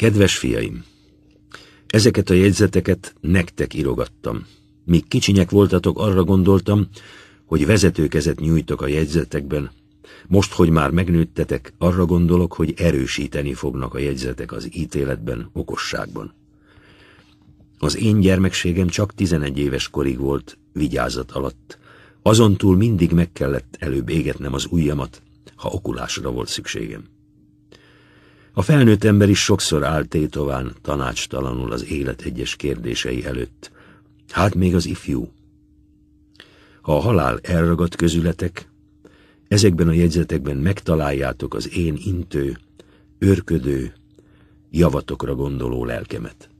Kedves fiaim, ezeket a jegyzeteket nektek írogattam. Míg kicsinyek voltatok, arra gondoltam, hogy vezetőkezet nyújtok a jegyzetekben. Most, hogy már megnőttetek, arra gondolok, hogy erősíteni fognak a jegyzetek az ítéletben, okosságban. Az én gyermekségem csak 11 éves korig volt vigyázat alatt. Azon túl mindig meg kellett előbb égetnem az ujjamat, ha okulásra volt szükségem. A felnőtt ember is sokszor áll tétován, tanácstalanul az élet egyes kérdései előtt. Hát még az ifjú. Ha a halál elragadt közületek, ezekben a jegyzetekben megtaláljátok az én intő, őrködő, javatokra gondoló lelkemet.